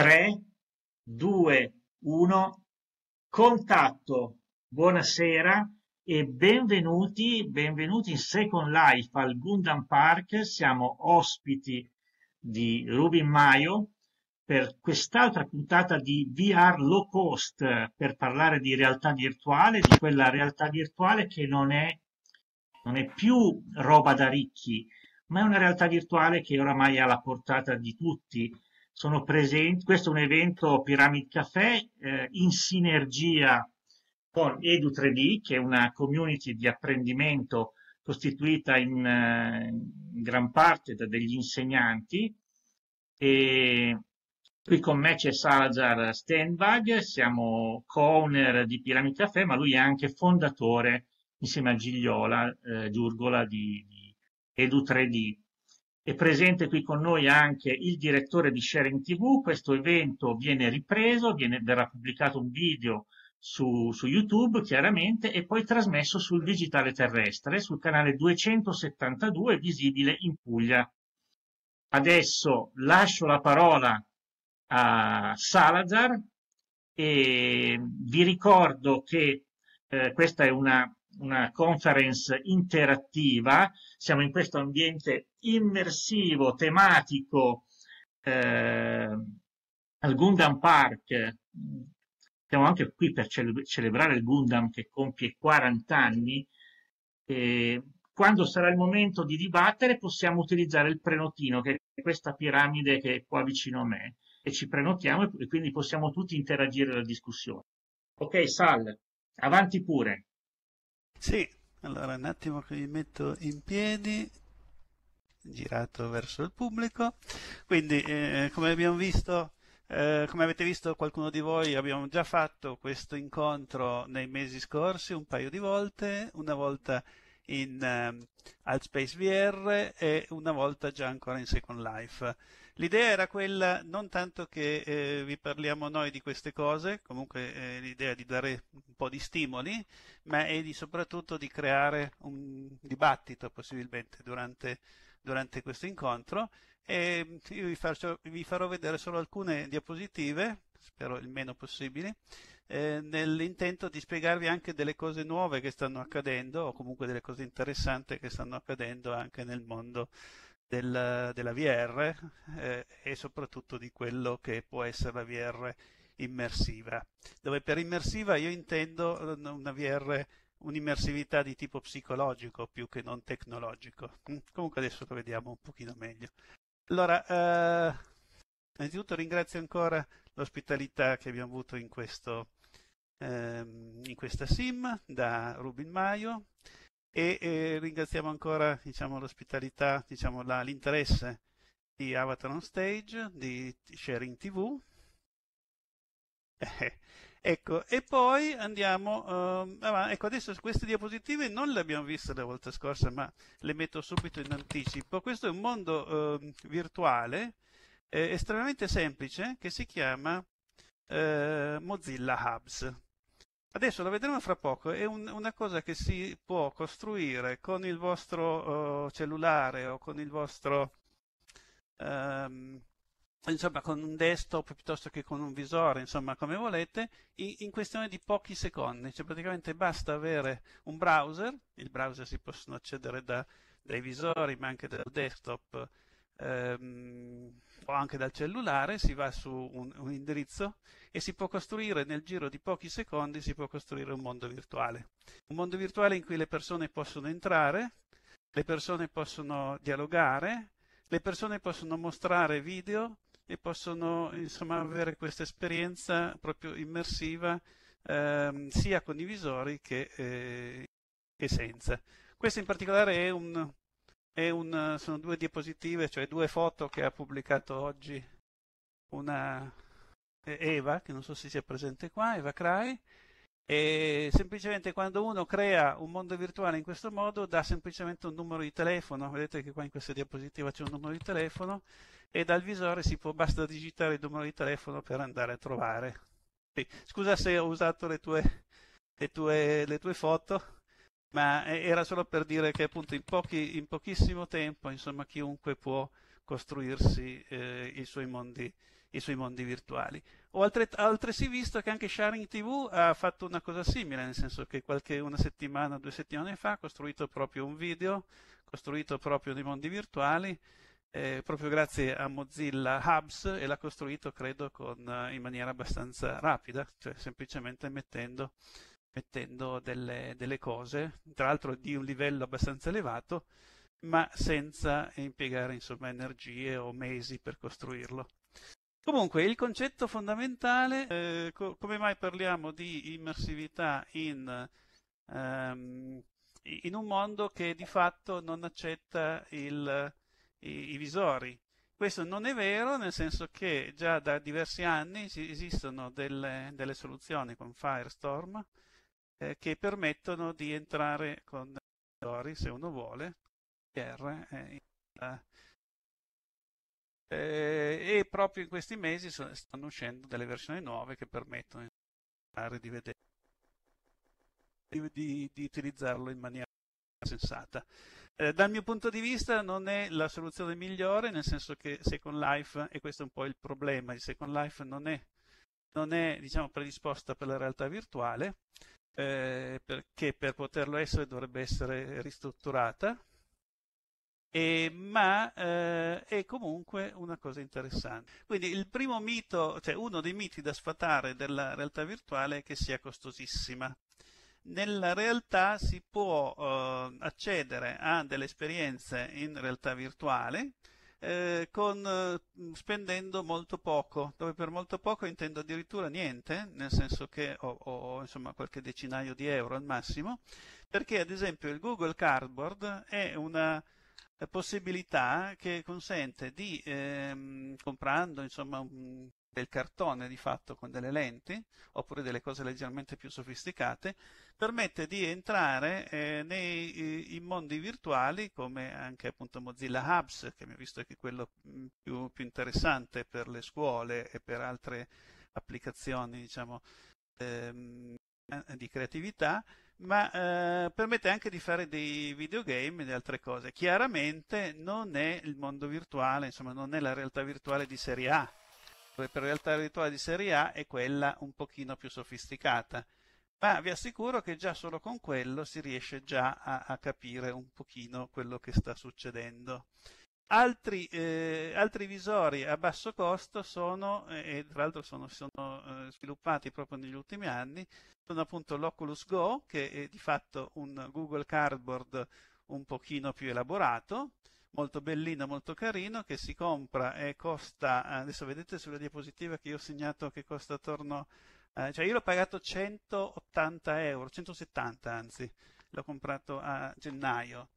3, 2, 1, contatto, buonasera e benvenuti, benvenuti in Second Life al Gundam Park, siamo ospiti di Rubin Maio per quest'altra puntata di VR low cost per parlare di realtà virtuale, di quella realtà virtuale che non è, non è più roba da ricchi, ma è una realtà virtuale che oramai è alla portata di tutti sono presenti, questo è un evento Pyramid Café eh, in sinergia con Edu3D, che è una community di apprendimento costituita in, eh, in gran parte da degli insegnanti. E qui con me c'è Salazar Stenbag, siamo co-owner di Pyramid Café, ma lui è anche fondatore insieme a Gigliola eh, Giurgola di, di Edu3D. È presente qui con noi anche il direttore di Sharing TV, questo evento viene ripreso, viene, verrà pubblicato un video su, su, YouTube chiaramente e poi trasmesso sul digitale terrestre sul canale 272 visibile in Puglia. Adesso lascio la parola a Salazar e vi ricordo che eh, questa è una una conference interattiva, siamo in questo ambiente immersivo, tematico, eh, al Gundam Park, siamo anche qui per cele celebrare il Gundam che compie 40 anni, e quando sarà il momento di dibattere possiamo utilizzare il prenotino, che è questa piramide che è qua vicino a me, e ci prenotiamo e quindi possiamo tutti interagire la discussione. Ok, Sal, avanti pure. Sì, allora un attimo che mi metto in piedi, girato verso il pubblico. Quindi, eh, come abbiamo visto, eh, come avete visto qualcuno di voi, abbiamo già fatto questo incontro nei mesi scorsi un paio di volte, una volta in eh, Altspace VR e una volta già ancora in Second Life. L'idea era quella non tanto che eh, vi parliamo noi di queste cose, comunque eh, l'idea di dare un po' di stimoli, ma è di, soprattutto di creare un dibattito possibilmente durante, durante questo incontro e io vi, faccio, vi, farò vedere solo alcune diapositive, spero il meno possibile, eh, nell'intento di spiegarvi anche delle cose nuove che stanno accadendo o comunque delle cose interessanti che stanno accadendo anche nel mondo del, della VR eh, e soprattutto di quello che può essere la VR immersiva, dove per immersiva io intendo eh, una VR un'immersività di tipo psicologico più che non tecnologico. Mm, comunque adesso lo vediamo un pochino meglio. Allora, eh, innanzitutto ringrazio ancora l'ospitalità che abbiamo avuto in, questo, ehm, in questa sim da Rubin Maio e eh, ringraziamo ancora diciamo, l'ospitalità, diciamo, la, l'interesse di Avatar on Stage, di Sharing TV. Eh, ecco, e poi andiamo um, Ecco, adesso queste diapositive non le abbiamo viste la volta scorsa, ma le metto subito in anticipo. Questo è un mondo ehm, eh, virtuale estremamente semplice che si chiama eh, Mozilla Hubs. Adesso lo vedremo fra poco, è un, una cosa che si può costruire con il vostro uh, cellulare o con il vostro, um, insomma, con un desktop piuttosto che con un visore, insomma, come volete, in, in, questione di pochi secondi. Cioè, praticamente basta avere un browser, il browser si possono accedere da, dai visori, ma anche dal desktop. Um, o anche dal cellulare, si va su un, un indirizzo e si può costruire nel giro di pochi secondi, si può costruire un mondo virtuale. Un mondo virtuale in cui le persone possono entrare, le persone possono dialogare, le persone possono mostrare video e possono insomma, avere questa esperienza proprio immersiva ehm, sia con i visori che, eh, che senza. Questo in particolare è un, un, sono due diapositive, cioè due foto che ha pubblicato oggi una Eva, che non so se sia presente qua, Eva Crai, e semplicemente quando uno crea un mondo virtuale in questo modo dà semplicemente un numero di telefono, vedete che qua in questa diapositiva c'è un numero di telefono e dal visore si può, basta digitare il numero di telefono per andare a trovare. Scusa se ho usato le tue, le tue, le tue foto ma eh, era solo per dire che appunto in, pochi, in pochissimo tempo insomma, chiunque può costruirsi eh, i, suoi mondi, i, suoi mondi, virtuali. Ho altre, altresì visto che anche Sharing TV ha fatto una cosa simile, nel senso che qualche una settimana, due settimane fa ha costruito proprio un video, costruito proprio nei mondi virtuali, eh, proprio grazie a Mozilla Hubs e l'ha costruito credo con, eh, in maniera abbastanza rapida, cioè semplicemente mettendo mettendo delle, delle cose, tra l'altro di un livello abbastanza elevato, ma senza impiegare insomma, energie o mesi per costruirlo. Comunque, il concetto fondamentale, eh, co- come mai parliamo di immersività in, ehm, in, un mondo che di fatto non accetta il, i, i, visori? Questo non è vero, nel senso che già da diversi anni esistono delle, delle soluzioni con Firestorm eh, che permettono di entrare con Dory, se uno vuole, R, eh, eh, eh, e proprio in questi mesi so, stanno uscendo delle versioni nuove che permettono di, vedere, di, di, di utilizzarlo in maniera sensata. Eh, dal mio punto di vista non è la soluzione migliore, nel senso che Second Life, e questo è un po' il problema di Second Life, non è, non è diciamo, predisposta per la realtà virtuale, eh, perché per poterlo essere dovrebbe essere ristrutturata, e, ma eh, è comunque una cosa interessante. Quindi il primo mito, cioè uno dei miti da sfatare della realtà virtuale è che sia costosissima. Nella realtà si può eh, accedere a delle esperienze in realtà virtuale, eh, con, eh, spendendo molto poco, dove per molto poco intendo addirittura niente, nel senso che ho, ho insomma, qualche decinaio di euro al massimo, perché ad esempio il Google Cardboard è una eh, possibilità che consente di, ehm, comprando insomma, un, del cartone di fatto con delle lenti, oppure delle cose leggermente più sofisticate, permette di entrare eh, nei eh, mondi virtuali come anche appunto Mozilla Hubs, che mi ha visto che è quello mm, più, più, interessante per le scuole e per altre applicazioni, diciamo, ehm, eh, di creatività, ma eh, permette anche di fare dei videogame e di altre cose. Chiaramente non è il mondo virtuale, insomma, non è la realtà virtuale di serie A. Per realtà virtuale di serie A è quella un pochino più sofisticata ma vi assicuro che già solo con quello si riesce già a, a capire un pochino quello che sta succedendo. Altri, eh, altri, visori a basso costo sono, eh, e tra l'altro sono, sono eh, sviluppati proprio negli ultimi anni, sono appunto l'Oculus Go, che è di fatto un Google Cardboard un pochino più elaborato, molto bellino, molto carino, che si compra e costa, eh, adesso vedete sulla diapositiva che io ho segnato che costa attorno eh, cioè io l'ho pagato 180 euro, 170 anzi, l'ho comprato a gennaio.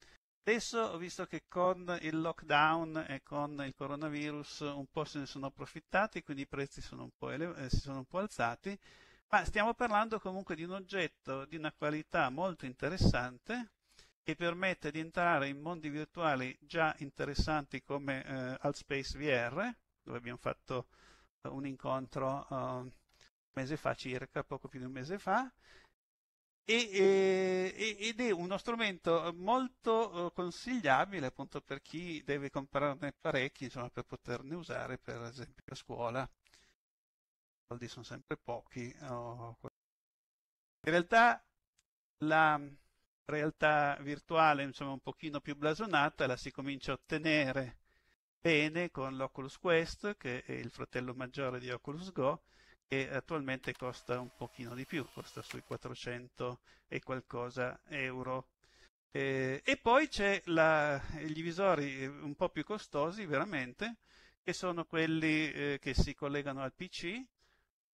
Adesso ho visto che con il lockdown e con il coronavirus un po' se ne sono approfittati, quindi i prezzi sono elev- eh, si sono un po' alzati, ma stiamo parlando comunque di un oggetto di una qualità molto interessante che permette di entrare in mondi virtuali già interessanti come eh, Altspace VR, dove abbiamo fatto eh, un incontro eh, mese fa circa, poco più di un mese fa, e, e, ed è uno strumento molto eh, consigliabile appunto per chi deve comprarne parecchi, insomma, per poterne usare per esempio a scuola. I soldi sono sempre pochi. Oh, in realtà la realtà virtuale, insomma, un pochino più blasonata, la si comincia a ottenere bene con l'Oculus Quest, che è il fratello maggiore di Oculus Go, e attualmente costa un pochino di più, costa sui 400 e qualcosa euro. Eh, e poi c'è la, gli visori eh, un po' più costosi veramente, che sono quelli eh, che si collegano al PC,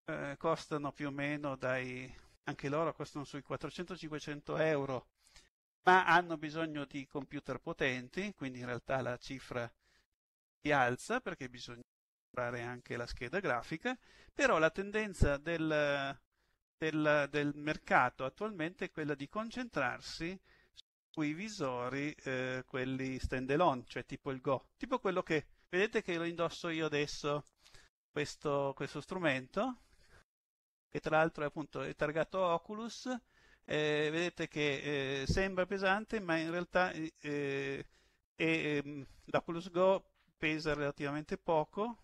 eh, costano più o meno dai, anche loro costano sui 400-500 euro, ma hanno bisogno di computer potenti, quindi in realtà la cifra si alza perché bisogna anche la scheda grafica, però la tendenza del, del, del mercato attualmente è quella di concentrarsi sui visori, eh, quelli stand alone, cioè tipo il Go, tipo quello che, vedete che lo indosso io adesso, questo, questo strumento, che tra l'altro è appunto è targato Oculus, eh, vedete che eh, sembra pesante, ma in realtà eh, eh, ehm, l'Oculus Go pesa relativamente poco,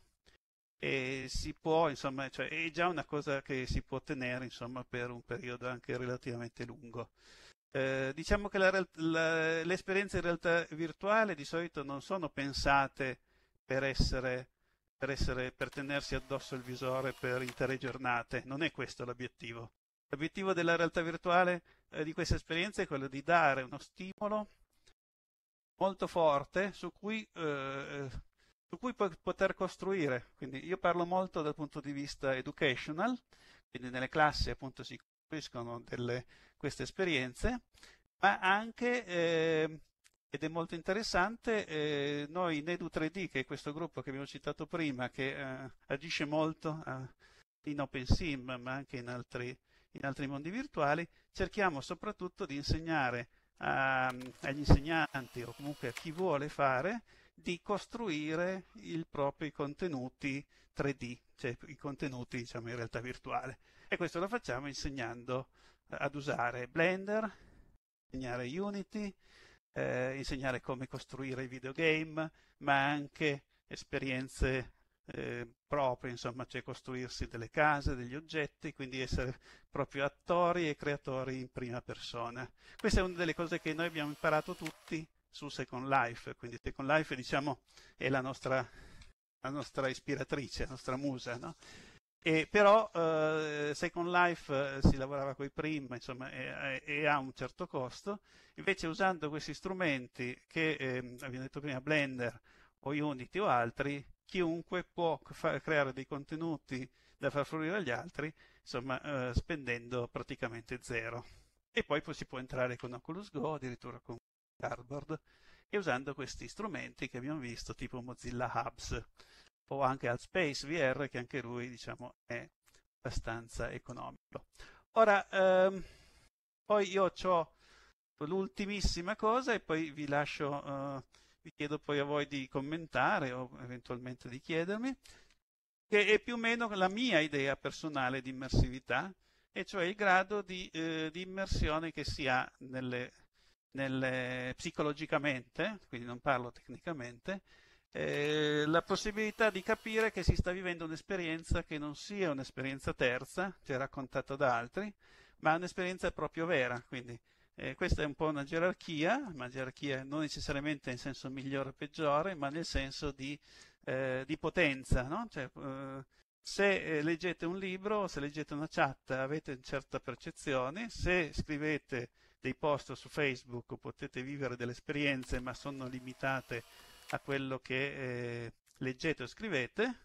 e si può, insomma, cioè, è già una cosa che si può tenere, insomma, per un periodo anche relativamente lungo. Eh, diciamo che la, la, le esperienze in realtà virtuale di solito non sono pensate per essere, per essere, per tenersi addosso il visore per intere giornate, non è questo l'obiettivo. L'obiettivo della realtà virtuale eh, di questa esperienza è quello di dare uno stimolo molto forte su cui eh, su cui poter costruire. Quindi io parlo molto dal punto di vista educational, quindi nelle classi appunto si costruiscono delle, queste esperienze, ma anche, eh, ed è molto interessante, eh, noi in Edu3D, che è questo gruppo che abbiamo citato prima, che eh, agisce molto eh, in OpenSim, ma anche in altri, in altri mondi virtuali, cerchiamo soprattutto di insegnare a, agli insegnanti o comunque a chi vuole fare di costruire i propri contenuti 3D, cioè i contenuti diciamo, in realtà virtuale. E questo lo facciamo insegnando eh, ad usare Blender, insegnare Unity, eh, insegnare come costruire i videogame, ma anche esperienze eh, proprie, insomma, cioè costruirsi delle case, degli oggetti, quindi essere proprio attori e creatori in prima persona. Questa è una delle cose che noi abbiamo imparato tutti su Second Life, quindi Second Life diciamo è la nostra, la nostra ispiratrice, la nostra musa, no? E però eh, Second Life eh, si lavorava con i prim, insomma, e, e, ha un certo costo. Invece usando questi strumenti che eh, abbiamo detto prima, Blender o Unity o altri, chiunque può far, creare dei contenuti da far fruire agli altri, insomma, eh, spendendo praticamente zero. E poi, poi si può entrare con Oculus Go, addirittura con cardboard e usando questi strumenti che abbiamo visto tipo Mozilla Hubs o anche Altspace VR che anche lui diciamo è abbastanza economico. Ora ehm, poi io ho l'ultimissima cosa e poi vi lascio eh, vi chiedo poi a voi di commentare o eventualmente di chiedermi che è più o meno la mia idea personale di immersività e cioè il grado di, eh, di immersione che si ha nelle nel, psicologicamente, quindi non parlo tecnicamente, eh, la possibilità di capire che si sta vivendo un'esperienza che non sia un'esperienza terza, cioè raccontata da altri, ma un'esperienza proprio vera. Quindi eh, questa è un po' una gerarchia, ma gerarchia non necessariamente in senso migliore o peggiore, ma nel senso di, eh, di potenza. No? Cioè, eh, se eh, leggete un libro, se leggete una chat, avete una certa percezione, se scrivete dei post su Facebook, potete vivere delle esperienze, ma sono limitate a quello che eh, leggete o scrivete.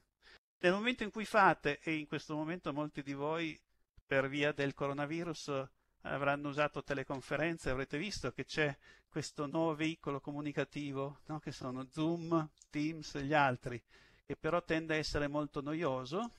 Nel momento in cui fate, e in questo momento molti di voi per via del coronavirus avranno usato teleconferenze, avrete visto che c'è questo nuovo veicolo comunicativo, no? che sono Zoom, Teams e gli altri, che però tende a essere molto noioso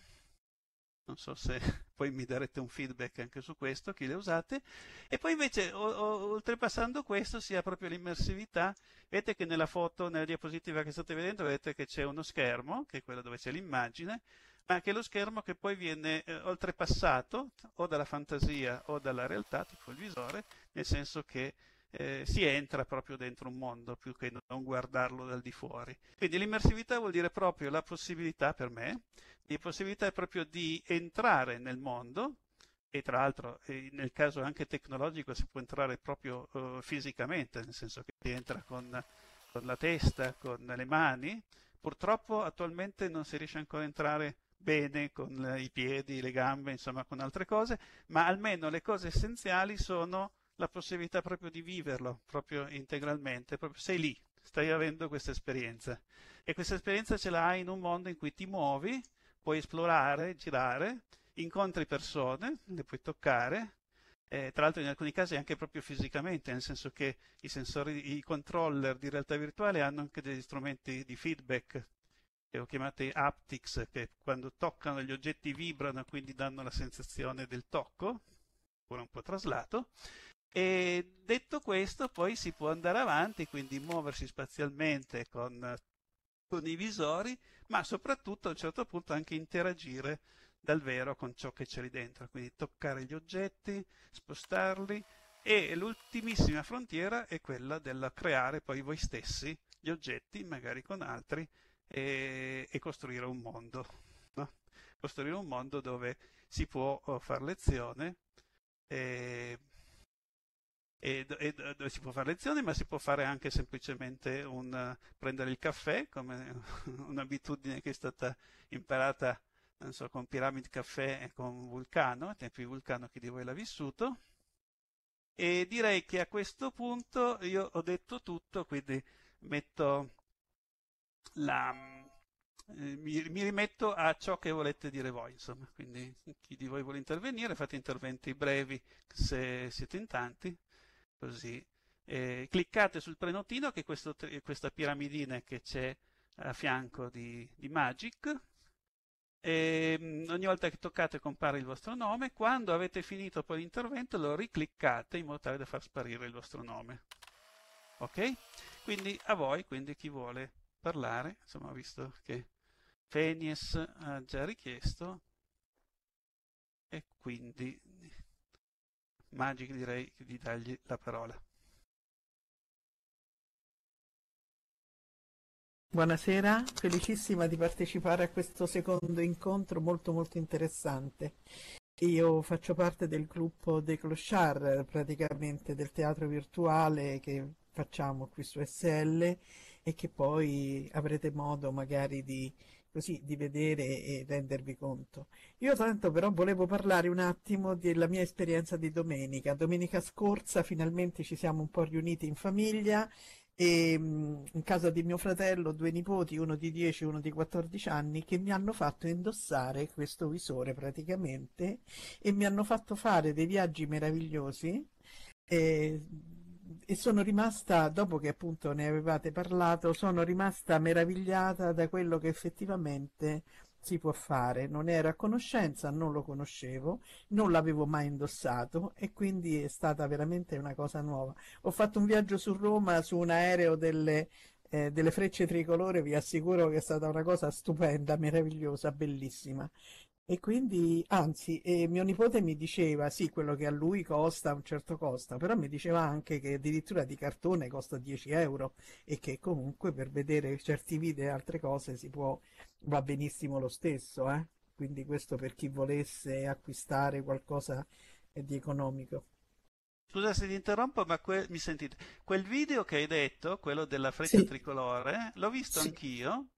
non so se poi mi darete un feedback anche su questo, chi le usate, e poi invece o, o, oltrepassando questo si ha proprio l'immersività, vedete che nella foto, nella diapositiva che state vedendo, vedete che c'è uno schermo, che è quello dove c'è l'immagine, ma che è lo schermo che poi viene eh, oltrepassato o dalla fantasia o dalla realtà, tipo il visore, nel senso che eh, si entra proprio dentro un mondo più che non guardarlo dal di fuori. Quindi l'immersività vuol dire proprio la possibilità per me, di possibilità proprio di entrare nel mondo e tra l'altro eh, nel caso anche tecnologico si può entrare proprio eh, fisicamente, nel senso che si entra con, con la testa, con le mani. Purtroppo attualmente non si riesce ancora a entrare bene con i piedi, le gambe, insomma con altre cose, ma almeno le cose essenziali sono la possibilità proprio di viverlo, proprio integralmente, proprio sei lì, stai avendo questa esperienza. E questa esperienza ce l'hai in un mondo in cui ti muovi, puoi esplorare, girare, incontri persone, le puoi toccare, eh, tra l'altro in alcuni casi anche proprio fisicamente, nel senso che i sensori, i controller di realtà virtuale hanno anche degli strumenti di feedback, che ho chiamato aptics, che quando toccano gli oggetti vibrano, quindi danno la sensazione del tocco, pure un po' traslato, e detto questo, poi si può andare avanti, quindi muoversi spazialmente con, con i visori, ma soprattutto a un certo punto anche interagire dal vero con ciò che c'è lì dentro, quindi toccare gli oggetti, spostarli e l'ultimissima frontiera è quella del creare poi voi stessi gli oggetti, magari con altri, e, e costruire un mondo. No? Costruire un mondo dove si può oh, far lezione, e, e, e, dove si può fare lezioni, ma si può fare anche semplicemente un, eh, prendere il caffè, come un'abitudine che è stata imparata so, con Pyramid Caffè e con Vulcano, ai tempi di Vulcano chi di voi l'ha vissuto. E direi che a questo punto io ho detto tutto, quindi metto la, eh, mi, mi, rimetto a ciò che volete dire voi, insomma. Quindi chi di voi vuole intervenire, fate interventi brevi se siete in tanti così. E cliccate sul prenotino che è questo, questa piramidina che c'è a fianco di, di Magic e mm, ogni volta che toccate compare il vostro nome, quando avete finito poi l'intervento lo ricliccate in modo tale da far sparire il vostro nome. Ok? Quindi a voi, quindi chi vuole parlare, insomma ho visto che Fenies ha già richiesto e quindi Magic direi di dargli la parola. Buonasera, felicissima di partecipare a questo secondo incontro molto molto interessante. Io faccio parte del gruppo dei Clochard, praticamente del teatro virtuale che facciamo qui su SL e che poi avrete modo magari di così di vedere e rendervi conto. Io tanto però volevo parlare un attimo della mia esperienza di domenica. Domenica scorsa finalmente ci siamo un po' riuniti in famiglia e ehm, in casa di mio fratello due nipoti, uno di 10 e uno di 14 anni, che mi hanno fatto indossare questo visore praticamente e mi hanno fatto fare dei viaggi meravigliosi. Eh, e sono rimasta, dopo che appunto ne avevate parlato, sono rimasta meravigliata da quello che effettivamente si può fare. Non era a conoscenza, non lo conoscevo, non l'avevo mai indossato e quindi è stata veramente una cosa nuova. Ho fatto un viaggio su Roma su un aereo delle, eh, delle frecce tricolore, vi assicuro che è stata una cosa stupenda, meravigliosa, bellissima. E quindi, anzi, eh, mio nipote mi diceva, sì, quello che a lui costa un certo costa, però mi diceva anche che addirittura di cartone costa 10 euro e che comunque per vedere certi video e altre cose si può, va benissimo lo stesso, eh? Quindi questo per chi volesse acquistare qualcosa di economico. Scusa se ti interrompo, ma que- mi sentite? Quel video che hai detto, quello della freccia sì. tricolore, l'ho visto sì. anch'io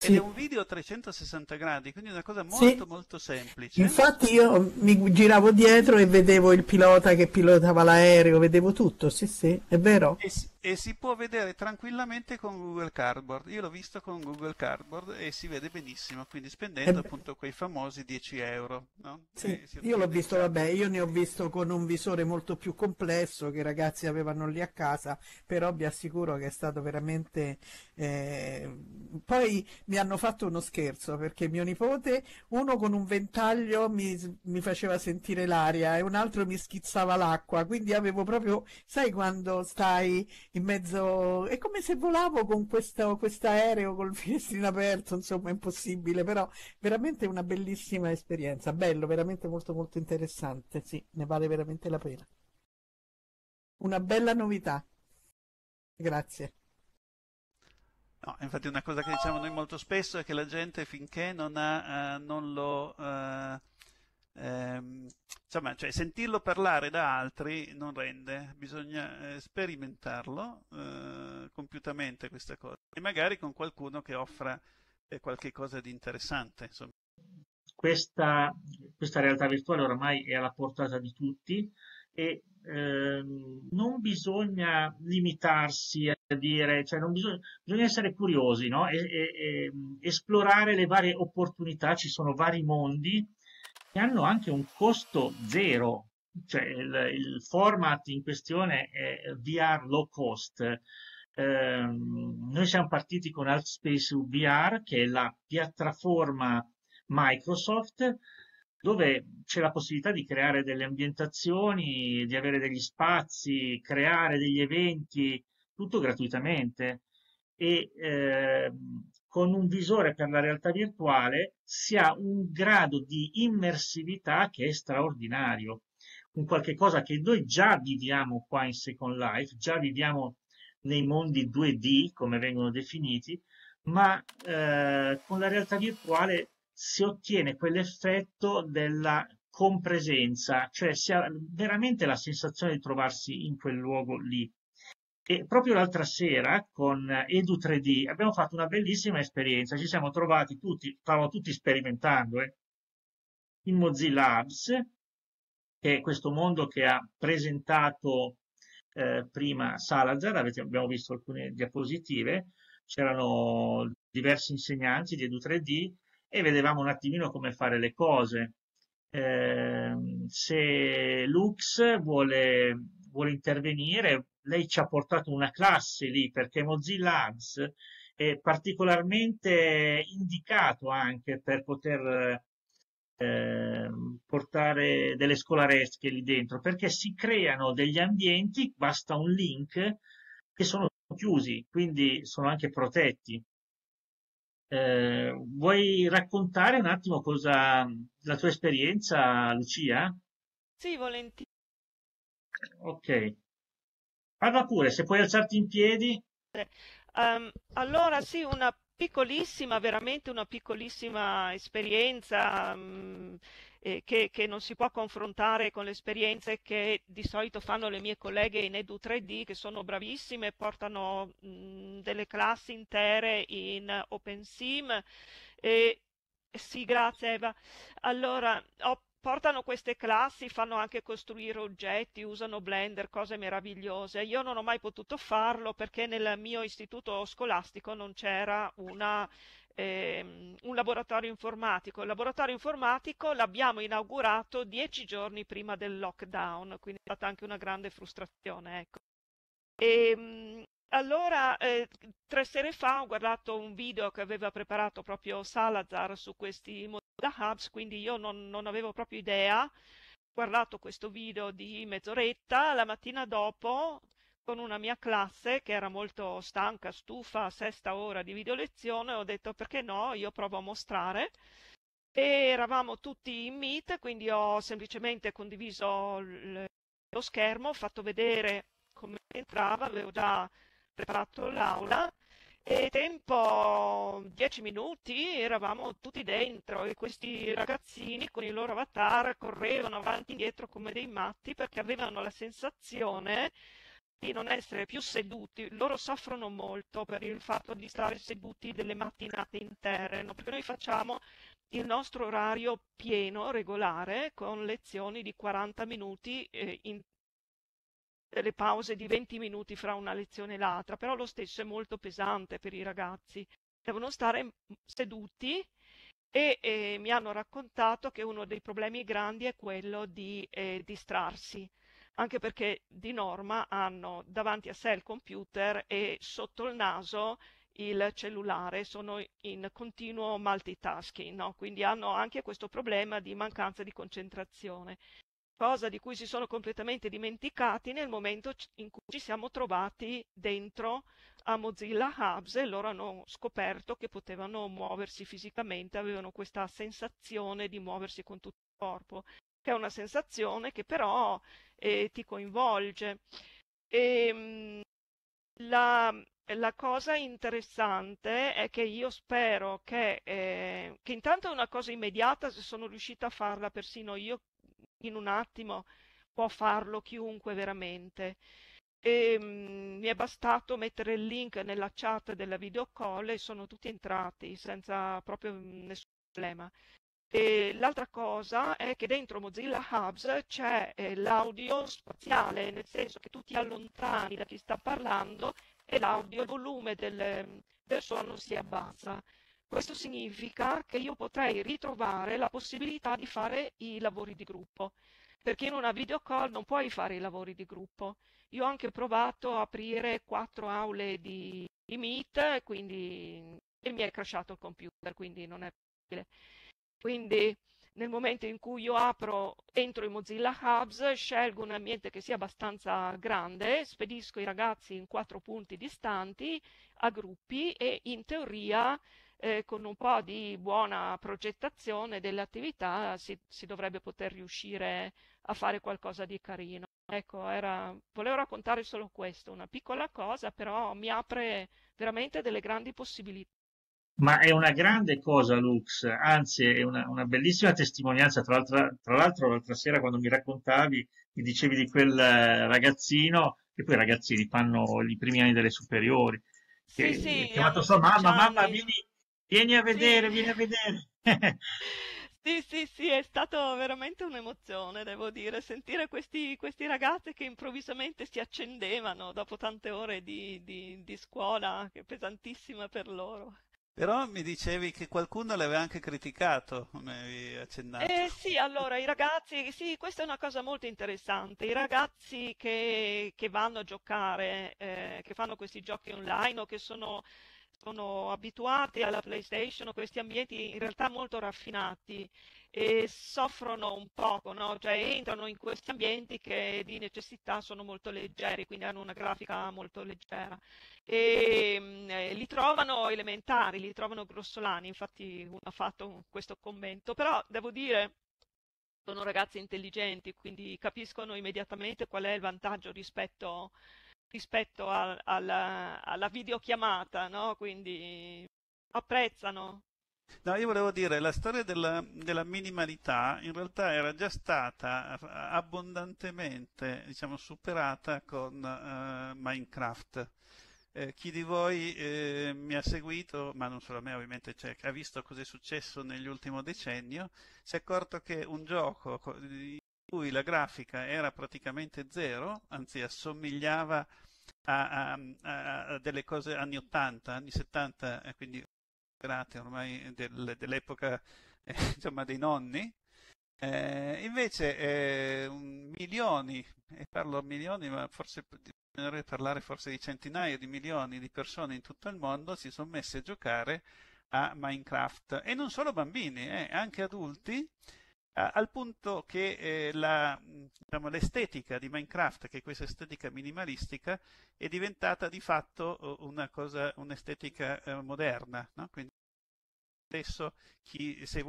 sì. Ed è un video a 360 gradi, quindi una cosa molto sì. molto semplice. Infatti io mi giravo dietro e vedevo il pilota che pilotava l'aereo, vedevo tutto, sì sì, è vero. E, e si può vedere tranquillamente con Google Cardboard, io l'ho visto con Google Cardboard e si vede benissimo, quindi spendendo è eh appunto quei famosi 10 euro. No? Sì. Io l'ho visto, vabbè, io ne ho visto con un visore molto più complesso che i ragazzi avevano lì a casa, però vi assicuro che è stato veramente... Eh... Poi mi hanno fatto uno scherzo perché mio nipote, uno con un ventaglio mi, mi faceva sentire l'aria e un altro mi schizzava l'acqua, quindi avevo proprio, sai quando stai in mezzo, è come se volavo con questo aereo col finestrino aperto, insomma impossibile, però veramente una bellissima esperienza, bello, veramente molto molto interessante, sì, ne vale veramente la pena. Una bella novità. Grazie. No, infatti una cosa che diciamo noi molto spesso è che la gente finché non, ha, uh, non lo... Uh, ehm, insomma, cioè sentirlo parlare da altri non rende, bisogna eh, sperimentarlo eh, compiutamente questa cosa e magari con qualcuno che offra eh, qualche cosa di interessante. Insomma. Questa, questa realtà virtuale ormai è alla portata di tutti e Ehm, non bisogna limitarsi a dire, cioè bisogna, bisogna, essere curiosi, no? e, e, e, esplorare le varie opportunità, ci sono vari mondi che hanno anche un costo zero, cioè il, il format in questione è VR low cost. Eh, noi siamo partiti con Altspace VR, che è la piattaforma Microsoft dove c'è la possibilità di creare delle ambientazioni, di avere degli spazi, creare degli eventi, tutto gratuitamente e eh, con un visore per la realtà virtuale si ha un grado di immersività che è straordinario, un qualche cosa che noi già viviamo qua in Second Life, già viviamo nei mondi 2D come vengono definiti, ma eh, con la realtà virtuale si ottiene quell'effetto della compresenza, cioè si ha veramente la sensazione di trovarsi in quel luogo lì. E proprio l'altra sera con Edu3D abbiamo fatto una bellissima esperienza, ci siamo trovati tutti, stavamo tutti sperimentando, eh, in Mozilla Labs, che è questo mondo che ha presentato eh, prima Salazar, avete, abbiamo visto alcune diapositive, c'erano diversi insegnanti di Edu3D e vedevamo un attimino come fare le cose. Eh, se Lux vuole, vuole intervenire, lei ci ha portato una classe lì perché Mozilla Labs è particolarmente indicato anche per poter ehm, portare delle scolaresche lì dentro perché si creano degli ambienti, basta un link che sono chiusi, quindi sono anche protetti. Eh, vuoi raccontare un attimo cosa, la tua esperienza, Lucia? Sì, volentieri. Ok. Parla pure, se puoi alzarti in piedi. Um, allora, sì, una piccolissima, veramente una piccolissima esperienza. Um, eh, che, che, non si può confrontare con le esperienze che di solito fanno le mie colleghe in Edu3D, che sono bravissime, portano mh, mm, delle classi intere in OpenSim. E, eh, sì, grazie Eva. Allora, ho portano queste classi, fanno anche costruire oggetti, usano Blender, cose meravigliose. Io non ho mai potuto farlo perché nel mio istituto scolastico non c'era una ehm, un laboratorio informatico. Il laboratorio informatico l'abbiamo inaugurato dieci giorni prima del lockdown, quindi è stata anche una grande frustrazione. Ecco. E, ehm, allora, eh, tre sere fa ho guardato un video che aveva preparato proprio Salazar su questi Mozilla Hubs, quindi io non, non avevo proprio idea. Ho guardato questo video di mezz'oretta, la mattina dopo con una mia classe che era molto stanca, stufa, sesta ora di video lezione, ho detto perché no, io provo a mostrare. E eravamo tutti in meet, quindi ho semplicemente condiviso lo schermo, ho fatto vedere come entrava, avevo già preparato l'aula e tempo 10 minuti eravamo tutti dentro e questi ragazzini con il loro avatar correvano avanti e indietro come dei matti perché avevano la sensazione di non essere più seduti, loro soffrono molto per il fatto di stare seduti delle mattinate intere, no? perché noi facciamo il nostro orario pieno, regolare, con lezioni di 40 minuti, eh, in, le pause di 20 minuti fra una lezione e l'altra, però lo stesso è molto pesante per i ragazzi. Devono stare mm, seduti e eh, mi hanno raccontato che uno dei problemi grandi è quello di eh, distrarsi anche perché di norma hanno davanti a sé il computer e sotto il naso il cellulare, sono in continuo multitasking, no? quindi hanno anche questo problema di mancanza di concentrazione, cosa di cui si sono completamente dimenticati nel momento in cui ci siamo trovati dentro a Mozilla Hubs e loro hanno scoperto che potevano muoversi fisicamente, avevano questa sensazione di muoversi con tutto il corpo, che è una sensazione che però e ti coinvolge. E, ehm, la, la, cosa interessante è che io spero che, eh, che intanto è una cosa immediata, se sono riuscita a farla persino io in un attimo, può farlo chiunque veramente. E, ehm, mh, mi è bastato mettere il link nella chat della videocall e sono tutti entrati senza proprio nessun problema. E l'altra cosa è che dentro Mozilla Hubs c'è eh, l'audio spaziale, nel senso che tu ti allontani da chi sta parlando e l'audio, il volume del, del suono si abbassa. Questo significa che io potrei ritrovare la possibilità di fare i lavori di gruppo, perché in una video call non puoi fare i lavori di gruppo. Io ho anche provato a aprire quattro aule di, di Meet, quindi e mi è crashato il computer, quindi non è possibile. Quindi nel momento in cui io apro, entro in Mozilla Hubs, scelgo un ambiente che sia abbastanza grande, spedisco i ragazzi in quattro punti distanti a gruppi e in teoria eh, con un po' di buona progettazione dell'attività si, si, dovrebbe poter riuscire a fare qualcosa di carino. Ecco, era, volevo raccontare solo questo, una piccola cosa, però mi apre veramente delle grandi possibilità ma è una grande cosa Lux, anzi è una, una bellissima testimonianza, tra, l'altro l'altra sera quando mi raccontavi, mi dicevi di quel eh, ragazzino, che poi i ragazzini fanno i primi anni delle superiori, che sì, sì, ha chiamato sua mamma, mamma vieni, vieni a vedere, sì. vieni a vedere. Sì, sì, sì, è stata veramente un'emozione, devo dire, sentire questi, questi, ragazzi che improvvisamente si accendevano dopo tante ore di, di, di scuola, che è pesantissima per loro. Però mi dicevi che qualcuno l'aveva anche criticato, come avevi accennato. Eh sì, allora i ragazzi, sì, questa è una cosa molto interessante. I ragazzi che, che vanno a giocare, eh, che fanno questi giochi online o che sono sono abituati alla PlayStation questi ambienti in realtà molto raffinati e soffrono un poco, no? cioè entrano in questi ambienti che di necessità sono molto leggeri, quindi hanno una grafica molto leggera e ehm, mh, eh, li trovano elementari, li trovano grossolani, infatti uno ha fatto questo commento, però devo dire sono ragazzi intelligenti, quindi capiscono immediatamente qual è il vantaggio rispetto a rispetto a, alla, alla videochiamata, no? Quindi apprezzano. No, io volevo dire, la storia della, della, minimalità in realtà era già stata abbondantemente, diciamo, superata con uh, Minecraft. Eh, chi di voi eh, mi ha seguito, ma non solo a me ovviamente, cioè, ha visto cosa è successo negli ultimi decenni, si è accorto che un gioco cui la grafica era praticamente zero, anzi assomigliava a, a, a delle cose anni 80, anni 70, quindi ormai del, dell'epoca eh, insomma, dei nonni. Eh, invece eh, milioni, e parlo a milioni, ma forse bisognerebbe parlare forse di centinaia di milioni di persone in tutto il mondo si sono messe a giocare a Minecraft e non solo bambini, eh, anche adulti al punto che eh, la, diciamo, l'estetica di Minecraft, che è questa estetica minimalistica, è diventata di fatto cosa, un'estetica eh, moderna. No? Quindi adesso chi, se,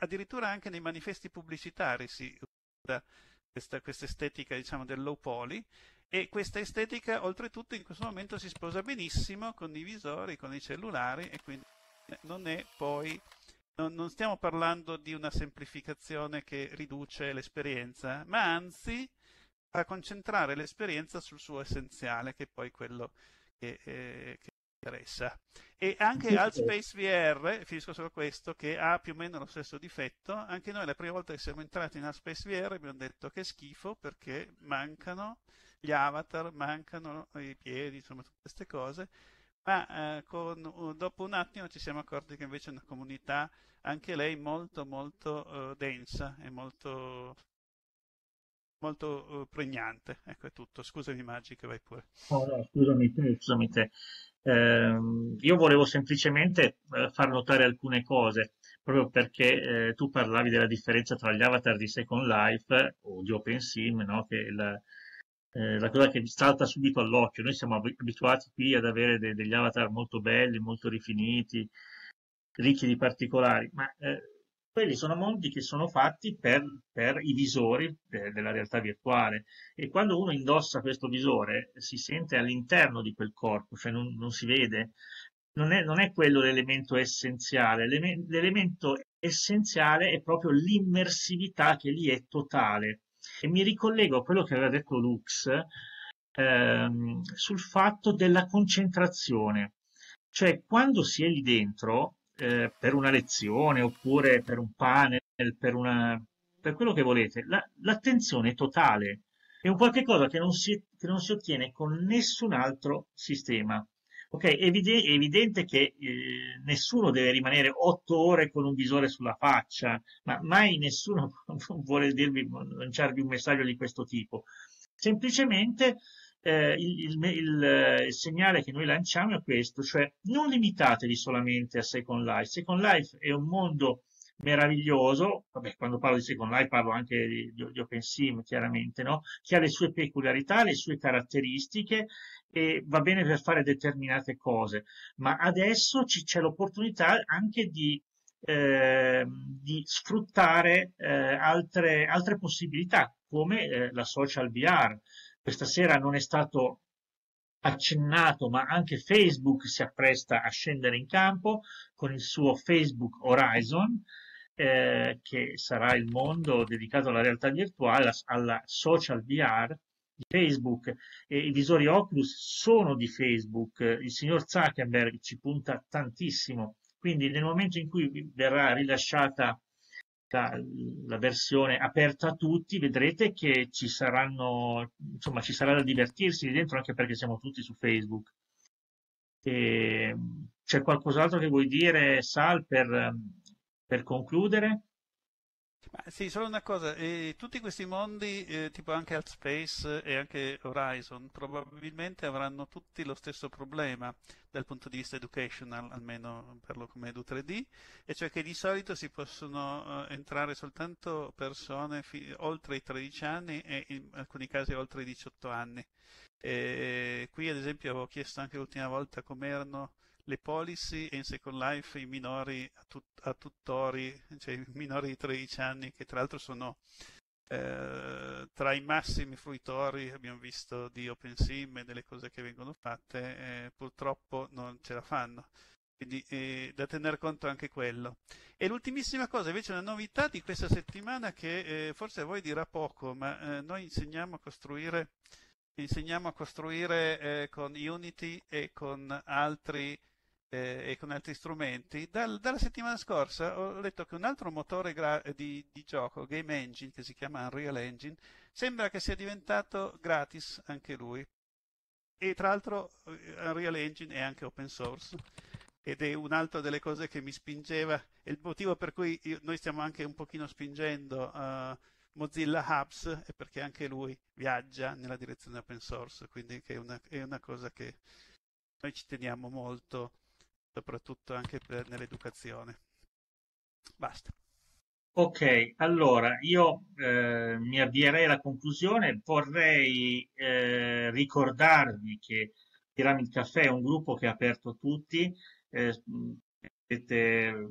addirittura anche nei manifesti pubblicitari si usa questa, questa estetica diciamo, del low poly e questa estetica oltretutto in questo momento si sposa benissimo con i visori, con i cellulari e quindi non è poi non, stiamo parlando di una semplificazione che riduce l'esperienza, ma anzi a concentrare l'esperienza sul suo essenziale, che è poi quello che, eh, che interessa. E anche Altspace VR, finisco solo questo, che ha più o meno lo stesso difetto, anche noi la prima volta che siamo entrati in Altspace VR abbiamo detto che è schifo perché mancano gli avatar, mancano i piedi, insomma tutte queste cose, ma eh, con, dopo un attimo ci siamo accorti che invece è una comunità, anche lei molto molto eh, densa e molto, molto eh, pregnante. Ecco è tutto, scusami Magic, vai pure. Oh, no, scusami te, scusami te. Ehm, io volevo semplicemente eh, far notare alcune cose, proprio perché eh, tu parlavi della differenza tra gli avatar di Second Life o di OpenSim, no? che il, eh, la cosa che salta subito all'occhio. Noi siamo abituati qui ad avere de- degli avatar molto belli, molto rifiniti, ricchi di particolari, ma eh, quelli sono mondi che sono fatti per, per i visori de- della realtà virtuale e quando uno indossa questo visore si sente all'interno di quel corpo, cioè non, non si vede. Non è, non è, quello l'elemento essenziale, l'elemento essenziale è proprio l'immersività che lì è totale. E mi ricollego a quello che aveva detto Lux ehm, sul fatto della concentrazione. Cioè, quando si è lì dentro, eh, per una lezione, oppure per un panel, per, una, per quello che volete, la, l'attenzione è totale. È un qualche cosa che non si, che non si ottiene con nessun altro sistema. Ok, è evidente, è evidente che eh, nessuno deve rimanere otto ore con un visore sulla faccia, ma mai nessuno vuole dirvi, lanciarvi un messaggio di questo tipo. Semplicemente eh, il, il, eh, il, segnale che noi lanciamo è questo, cioè non limitatevi solamente a Second Life. Second Life è un mondo meraviglioso, vabbè, quando parlo di Second Life parlo anche di, di, di OpenSim, chiaramente, no? che ha le sue peculiarità, le sue caratteristiche e va bene per fare determinate cose, ma adesso c'è l'opportunità anche di, eh, di sfruttare eh, altre, altre, possibilità, come eh, la social VR. Questa sera non è stato accennato, ma anche Facebook si appresta a scendere in campo con il suo Facebook Horizon, eh, che sarà il mondo dedicato alla realtà virtuale, alla, alla social VR di Facebook. E I visori Oculus sono di Facebook, il signor Zuckerberg ci punta tantissimo, quindi nel momento in cui verrà rilasciata la, la, versione aperta a tutti, vedrete che ci saranno, insomma, ci sarà da divertirsi lì dentro anche perché siamo tutti su Facebook. E, ehm, c'è qualcos'altro che vuoi dire, Sal, per ehm, per concludere? Ma sì, solo una cosa, eh, tutti questi mondi, eh, tipo anche Altspace e anche Horizon, probabilmente avranno tutti lo stesso problema dal punto di vista educational, almeno per lo come Edu3D, e cioè che di solito si possono eh, entrare soltanto persone fi- oltre i 13 anni e in alcuni casi oltre i 18 anni. E, qui ad esempio avevo chiesto anche l'ultima volta come erano le policy e in Second Life i minori a, tut- a tuttori, cioè i minori di 13 anni, che tra l'altro sono eh, tra i massimi fruitori, abbiamo visto, di OpenSim e delle cose che vengono fatte, eh, purtroppo non ce la fanno. Quindi eh, da tener conto anche quello. E l'ultimissima cosa, invece, una novità di questa settimana che eh, forse a voi dirà poco, ma eh, noi insegniamo a costruire insegniamo a costruire eh, con Unity e con altri eh, e con altri strumenti. Dal, dalla settimana scorsa ho letto che un altro motore gra- eh, di, di, gioco, Game Engine, che si chiama Unreal Engine, sembra che sia diventato gratis anche lui. E tra l'altro eh, Unreal Engine è anche open source ed è un'altra delle cose che mi spingeva, è il motivo per cui io, noi stiamo anche un pochino spingendo uh, Mozilla Hubs è perché anche lui viaggia nella direzione open source, quindi è una, è una cosa che noi ci teniamo molto soprattutto anche per, nell'educazione. Basta. Ok, allora io eh, mi avvierei alla conclusione, vorrei eh, ricordarvi che Pyramid Caffè è un gruppo che è aperto a tutti, eh,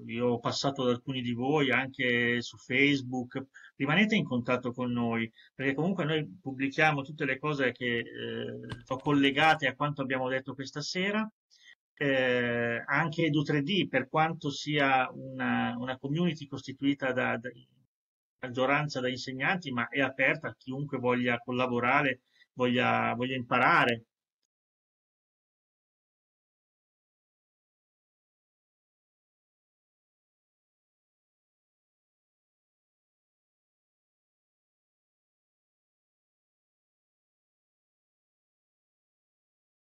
io ho passato ad alcuni di voi anche su Facebook, rimanete in contatto con noi, perché comunque noi pubblichiamo tutte le cose che eh, sono collegate a quanto abbiamo detto questa sera eh, anche Edu3D, per quanto sia una, una community costituita da, da, maggioranza da insegnanti, ma è aperta a chiunque voglia collaborare, voglia, voglia imparare.